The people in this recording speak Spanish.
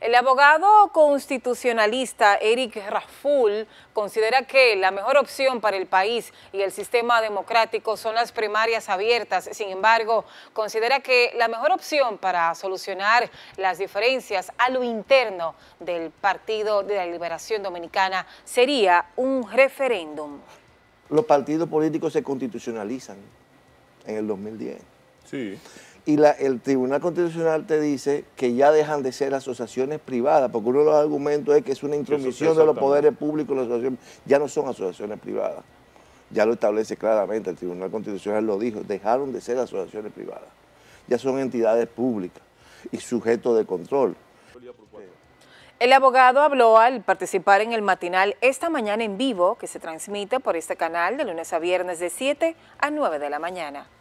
El abogado constitucionalista Eric Raful considera que la mejor opción para el país y el sistema democrático son las primarias abiertas. Sin embargo, considera que la mejor opción para solucionar las diferencias a lo interno del Partido de la Liberación Dominicana sería un referéndum. Los partidos políticos se constitucionalizan en el 2010. Sí. Y la, el Tribunal Constitucional te dice que ya dejan de ser asociaciones privadas, porque uno de los argumentos es que es una intromisión de los poderes públicos en las asociaciones. Ya no son asociaciones privadas. Ya lo establece claramente, el Tribunal Constitucional lo dijo, dejaron de ser asociaciones privadas. Ya son entidades públicas y sujetos de control. El abogado habló al participar en el matinal esta mañana en vivo, que se transmite por este canal de lunes a viernes de 7 a 9 de la mañana.